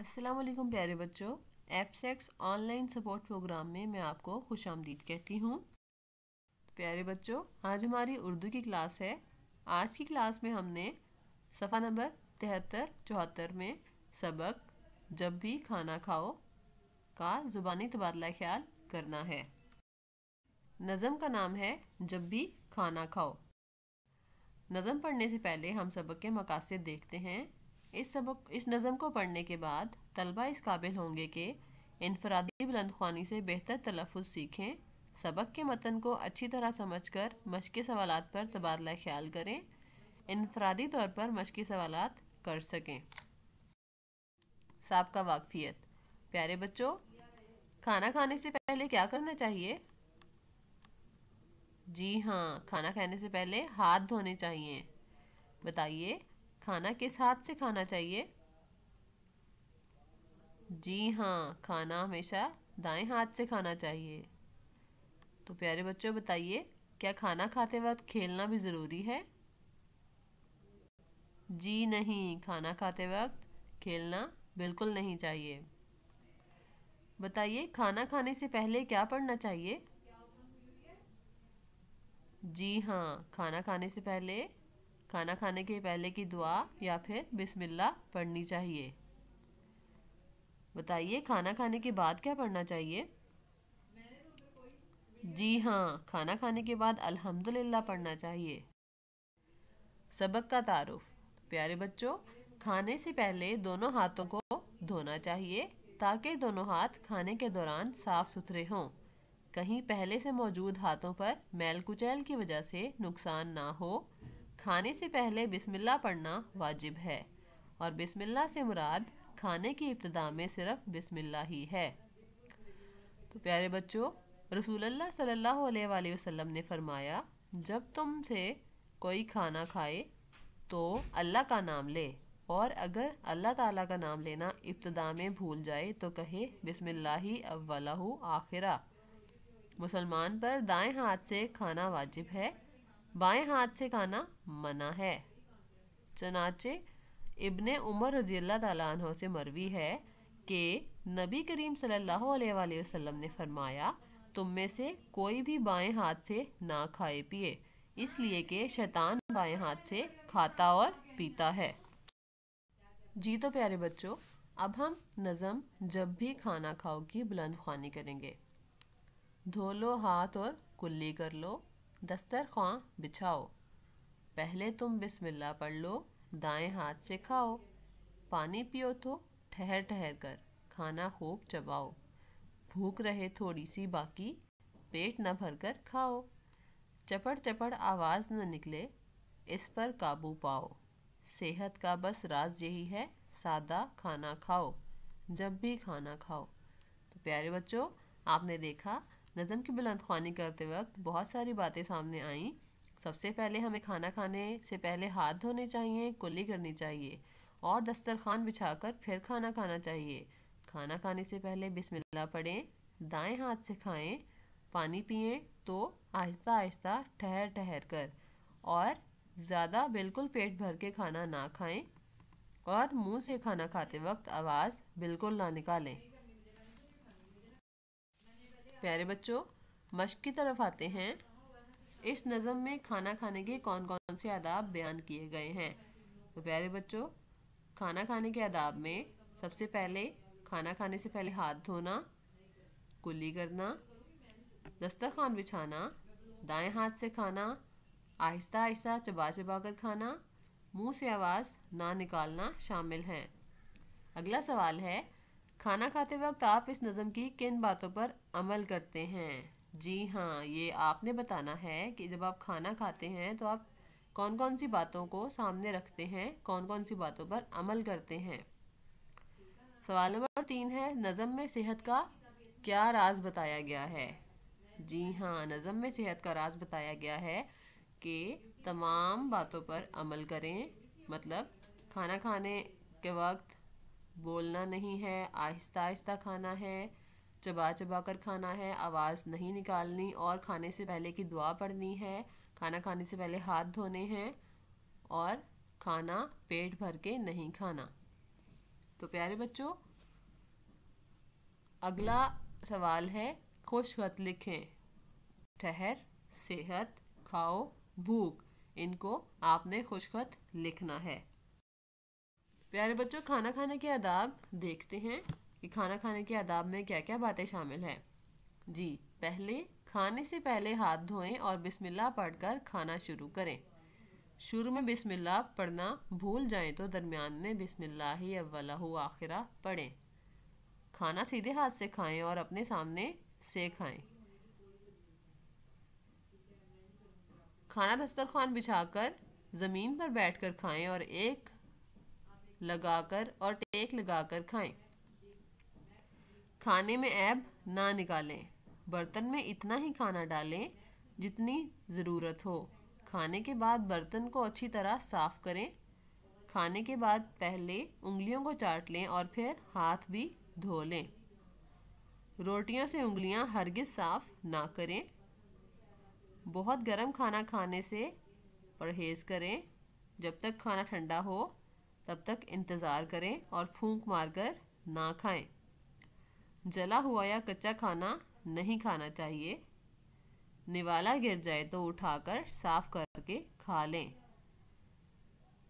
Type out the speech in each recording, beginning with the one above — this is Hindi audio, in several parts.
असलकम प्यारे बच्चों एपसेक्स ऑनलाइन सपोर्ट प्रोग्राम में मैं आपको खुश आमदीद कहती हूँ प्यारे बच्चों आज हमारी उर्दू की क्लास है आज की क्लास में हमने सफ़ा नंबर तिहत्तर चौहत्तर में सबक जब भी खाना खाओ का ज़ुबानी तबादला ख्याल करना है नज़म का नाम है जब भी खाना खाओ नज़म पढ़ने से पहले हम सबक के मकासद देखते हैं इस सबक इस नज़म को पढ़ने के बाद तलबा इस काबिल होंगे कि इनफरादी बुलंद ख़्वानी से बेहतर तलफ़ सीखें सबक के मतन को अच्छी तरह समझ कर के सवाल पर तबादला ख्याल करें इनफरादी तौर पर के सवाल कर सकें सबका वाकफियत प्यारे बच्चों खाना खाने से पहले क्या करना चाहिए जी हाँ खाना खाने से पहले हाथ धोने चाहिए बताइए खाना किस हाथ से खाना चाहिए जी हाँ खाना हमेशा दाएं हाथ से खाना चाहिए तो प्यारे बच्चों बताइए क्या खाना खाते वक्त खेलना भी ज़रूरी है जी नहीं खाना खाते वक्त खेलना बिल्कुल नहीं चाहिए बताइए खाना खाने से पहले क्या पढ़ना चाहिए जी हाँ खाना खाने से पहले खाना खाने के पहले की दुआ या फिर बिस्मिल्लाह पढ़नी चाहिए बताइए खाना खाने के बाद क्या पढ़ना चाहिए जी हाँ खाना खाने के बाद अल्हम्दुलिल्लाह पढ़ना चाहिए सबक का तारुफ प्यारे बच्चों खाने से पहले दोनों हाथों को धोना चाहिए ताकि दोनों हाथ खाने के दौरान साफ़ सुथरे हों कहीं पहले से मौजूद हाथों पर मैल कुचैल की वजह से नुकसान ना हो खाने से पहले बिस्मिल्लाह पढ़ना वाजिब है और बिस्मिल्लाह से मुराद खाने की इब्तदा में सिर्फ बिस्मिल्लाह ही है तो प्यारे बच्चों रसूलुल्लाह सल्लल्लाहु अलैहि वसल्लम ने फरमाया जब तुम से कोई खाना खाए तो अल्लाह का नाम ले और अगर अल्लाह ताला का नाम लेना इब्तदा में भूल जाए तो कहे बिसमिल्ला अव्वलाहु आखिरा मुसलमान पर दाएं हाथ से खाना वाजिब है बाएं हाथ से खाना मना है चनाचे इब्ने उमर रजी से मरवी है कि नबी करीम सल्लल्लाहु अलैहि वसल्लम ने फरमाया तुम में से कोई भी बाएं हाथ से ना खाए पिए इसलिए कि शैतान बाएं हाथ से खाता और पीता है जी तो प्यारे बच्चों अब हम नज़म जब भी खाना खाओ की बुलंद खानी करेंगे धो लो हाथ और कुल्ली कर लो दस्तरख्वां बिछाओ पहले तुम बिस्मिल्लाह पढ़ लो दाएं हाथ से खाओ पानी पियो तो ठहर ठहर कर खाना खूब चबाओ भूख रहे थोड़ी सी बाकी पेट न भर कर खाओ चपड़ चपड़ आवाज़ न निकले इस पर काबू पाओ सेहत का बस राज यही है सादा खाना खाओ जब भी खाना खाओ तो प्यारे बच्चों आपने देखा नज़म की बुलंद खानी करते वक्त बहुत सारी बातें सामने आईं सबसे पहले हमें खाना खाने से पहले हाथ धोने चाहिए कुल्ली करनी चाहिए और दस्तरखान बिछाकर फिर खाना खाना चाहिए खाना खाने से पहले बिस्मिल्लाह पढ़ें दाएं हाथ से खाएं पानी पिए तो आहिस्ता आहिस्ता ठहर ठहर कर और ज़्यादा बिल्कुल पेट भर के खाना ना खाएं और मुंह से खाना खाते वक्त आवाज़ बिल्कुल ना निकालें प्यारे बच्चों मश्क की तरफ आते हैं इस नज़म में खाना खाने के कौन कौन से आदाब बयान किए गए हैं तो प्यारे बच्चों खाना खाने के आदाब में सबसे पहले खाना खाने से पहले हाथ धोना कुल्ली करना दस्तरखान बिछाना दाएं हाथ से खाना आहिस्ता आहिस्ता चबा चबा कर खाना मुंह से आवाज़ ना निकालना शामिल है अगला सवाल है खाना खाते वक्त आप इस नज़म की किन बातों पर अमल करते हैं जी हाँ ये आपने बताना है कि जब आप खाना खाते हैं तो आप कौन कौन सी बातों को सामने रखते हैं कौन कौन सी बातों पर अमल करते हैं सवाल नंबर तीन है नज़म में सेहत का क्या राज बताया गया है जी हाँ नज़म में सेहत का राज बताया गया है कि तमाम बातों पर अमल करें मतलब खाना खाने के वक्त बोलना नहीं है आहिस्ता आहिस्ता खाना है चबा चबा कर खाना है आवाज़ नहीं निकालनी और खाने से पहले की दुआ पढ़नी है खाना खाने से पहले हाथ धोने हैं और खाना पेट भर के नहीं खाना तो प्यारे बच्चों अगला सवाल है खुश खत लिखें ठहर सेहत खाओ भूख इनको आपने खुश खत लिखना है प्यारे बच्चों खाना खाने के आदाब देखते हैं कि खाना खाने के आदाब में क्या क्या बातें शामिल हैं जी पहले खाने से पहले हाथ धोएं और बिस्मिल्लाह पढ़कर खाना शुरू करें शुरू में बिस्मिल्लाह पढ़ना भूल जाएं तो दरमियान में बिस्मिल्लाह ही अव्वला आखिरा पढ़ें खाना सीधे हाथ से खाएं और अपने सामने से खाएं खाना दस्तरखान बिछाकर ज़मीन पर बैठकर खाएं और एक लगाकर और टेक लगाकर खाएं खाने में ऐब ना निकालें बर्तन में इतना ही खाना डालें जितनी ज़रूरत हो खाने के बाद बर्तन को अच्छी तरह साफ़ करें खाने के बाद पहले उंगलियों को चाट लें और फिर हाथ भी धो लें रोटियों से उंगलियां हरगिज़ साफ़ ना करें बहुत गर्म खाना खाने से परहेज़ करें जब तक खाना ठंडा हो तब तक इंतज़ार करें और फूंक मारकर ना खाएं। जला हुआ या कच्चा खाना नहीं खाना चाहिए निवाला गिर जाए तो उठाकर साफ करके खा लें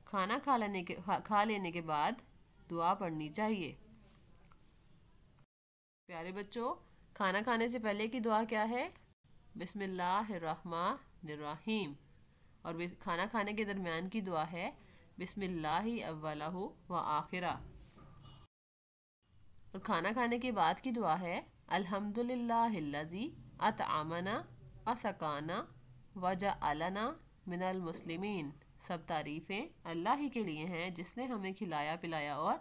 खाना खा लेने के खा, खा लेने के बाद दुआ पढ़नी चाहिए प्यारे बच्चों खाना खाने से पहले की दुआ क्या है बिसमीम और खाना खाने के दरमियान की दुआ है बिसमिल्लाह व आखिरा और खाना खाने के बाद की दुआ है अल्हम्दुलिल्लाहिल्लज़ी आमना असकाना वजा अलना मिनल मुस्लिमीन सब तारीफ़ें अल्लाह ही के लिए हैं जिसने हमें खिलाया पिलाया और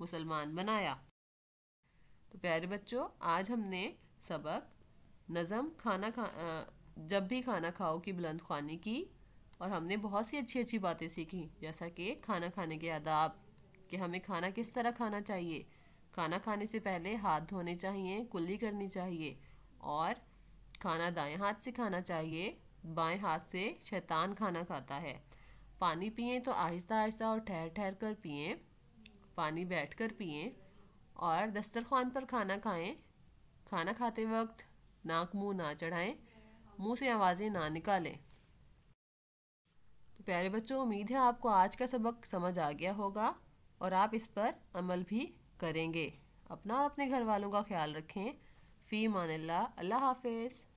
मुसलमान बनाया तो प्यारे बच्चों आज हमने सबक नज़म खाना खा जब भी खाना खाओ की बुलंद खानी की और हमने बहुत सी अच्छी अच्छी बातें सीखी जैसा कि खाना खाने के आदाब कि हमें खाना किस तरह खाना चाहिए खाना खाने से पहले हाथ धोने चाहिए कुल्ली करनी चाहिए और खाना दाएं हाथ से खाना चाहिए बाएं हाथ से शैतान खाना खाता है पानी पिए तो आहिस्ता आहिस्ता और ठहर ठहर कर पिए पानी बैठ कर पिए और दस्तरखान पर खाना खाएं खाना खाते वक्त नाक मुंह ना चढ़ाएं मुंह से आवाज़ें ना निकालें प्यारे बच्चों उम्मीद है आपको आज का सबक समझ आ गया होगा और आप इस पर अमल भी करेंगे अपना और अपने घर वालों का ख्याल रखें फ़ी मान अल्लाह हाफिज़